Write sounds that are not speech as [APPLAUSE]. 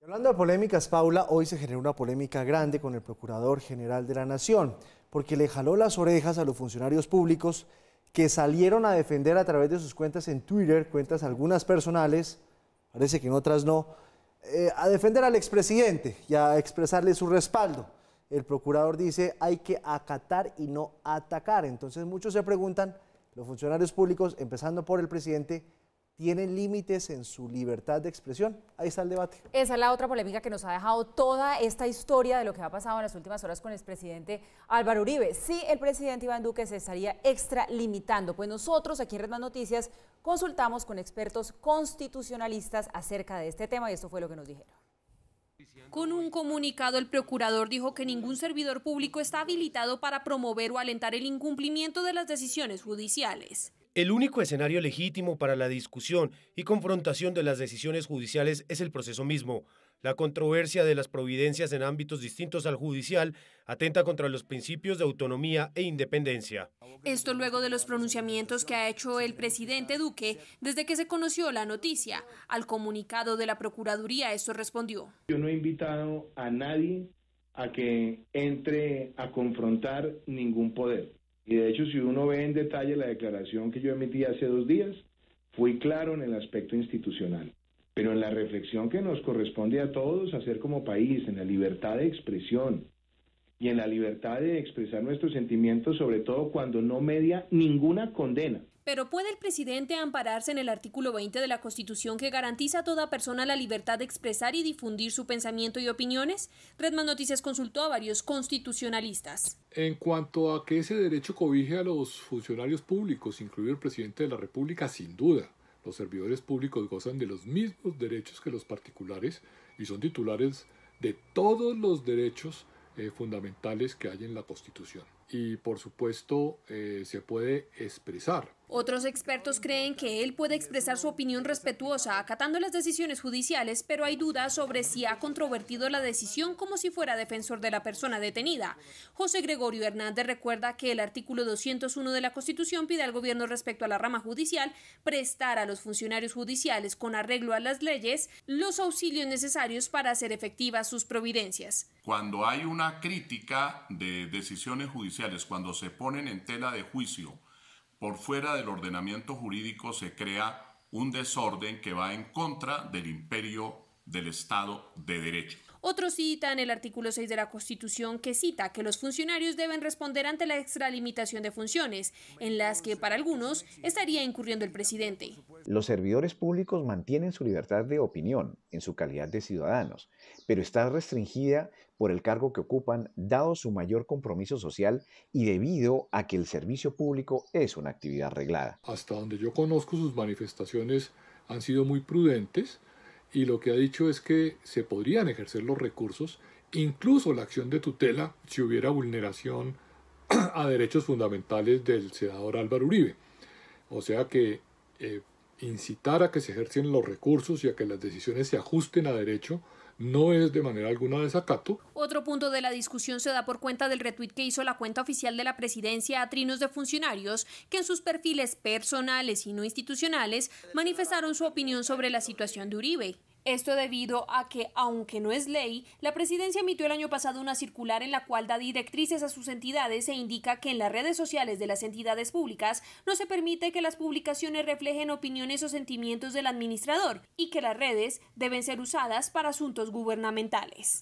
Hablando de polémicas, Paula, hoy se generó una polémica grande con el Procurador General de la Nación, porque le jaló las orejas a los funcionarios públicos que salieron a defender a través de sus cuentas en Twitter, cuentas algunas personales, parece que en otras no, eh, a defender al expresidente y a expresarle su respaldo. El procurador dice hay que acatar y no atacar. Entonces muchos se preguntan, los funcionarios públicos, empezando por el presidente, tienen límites en su libertad de expresión. Ahí está el debate. Esa es la otra polémica que nos ha dejado toda esta historia de lo que ha pasado en las últimas horas con el presidente Álvaro Uribe. sí, el presidente Iván Duque se estaría extralimitando, pues nosotros aquí en Red Noticias consultamos con expertos constitucionalistas acerca de este tema y esto fue lo que nos dijeron. Con un comunicado, el procurador dijo que ningún servidor público está habilitado para promover o alentar el incumplimiento de las decisiones judiciales. El único escenario legítimo para la discusión y confrontación de las decisiones judiciales es el proceso mismo. La controversia de las providencias en ámbitos distintos al judicial atenta contra los principios de autonomía e independencia. Esto luego de los pronunciamientos que ha hecho el presidente Duque desde que se conoció la noticia. Al comunicado de la Procuraduría esto respondió. Yo no he invitado a nadie a que entre a confrontar ningún poder y de hecho, si uno ve en detalle la declaración que yo emití hace dos días, fui claro en el aspecto institucional. Pero en la reflexión que nos corresponde a todos hacer como país, en la libertad de expresión, y en la libertad de expresar nuestros sentimientos, sobre todo cuando no media ninguna condena. Pero ¿puede el presidente ampararse en el artículo 20 de la Constitución que garantiza a toda persona la libertad de expresar y difundir su pensamiento y opiniones? Redman Noticias consultó a varios constitucionalistas. En cuanto a que ese derecho cobije a los funcionarios públicos, incluido el presidente de la República, sin duda, los servidores públicos gozan de los mismos derechos que los particulares y son titulares de todos los derechos eh, fundamentales que hay en la Constitución y por supuesto eh, se puede expresar. Otros expertos creen que él puede expresar su opinión respetuosa acatando las decisiones judiciales, pero hay dudas sobre si ha controvertido la decisión como si fuera defensor de la persona detenida. José Gregorio Hernández recuerda que el artículo 201 de la Constitución pide al gobierno respecto a la rama judicial prestar a los funcionarios judiciales con arreglo a las leyes los auxilios necesarios para hacer efectivas sus providencias. Cuando hay una crítica de decisiones judiciales, cuando se ponen en tela de juicio por fuera del ordenamiento jurídico, se crea un desorden que va en contra del imperio del Estado de Derecho cita citan el artículo 6 de la Constitución que cita que los funcionarios deben responder ante la extralimitación de funciones, en las que para algunos estaría incurriendo el presidente. Los servidores públicos mantienen su libertad de opinión en su calidad de ciudadanos, pero está restringida por el cargo que ocupan dado su mayor compromiso social y debido a que el servicio público es una actividad reglada. Hasta donde yo conozco sus manifestaciones han sido muy prudentes y lo que ha dicho es que se podrían ejercer los recursos, incluso la acción de tutela, si hubiera vulneración [CLEARS THROAT] a derechos fundamentales del senador Álvaro Uribe. O sea que eh, incitar a que se ejercen los recursos y a que las decisiones se ajusten a derecho no es de manera alguna desacato. Otro punto de la discusión se da por cuenta del retweet que hizo la cuenta oficial de la presidencia a trinos de funcionarios que en sus perfiles personales y no institucionales manifestaron su opinión sobre la situación de Uribe. Esto debido a que, aunque no es ley, la presidencia emitió el año pasado una circular en la cual da directrices a sus entidades e indica que en las redes sociales de las entidades públicas no se permite que las publicaciones reflejen opiniones o sentimientos del administrador y que las redes deben ser usadas para asuntos gubernamentales.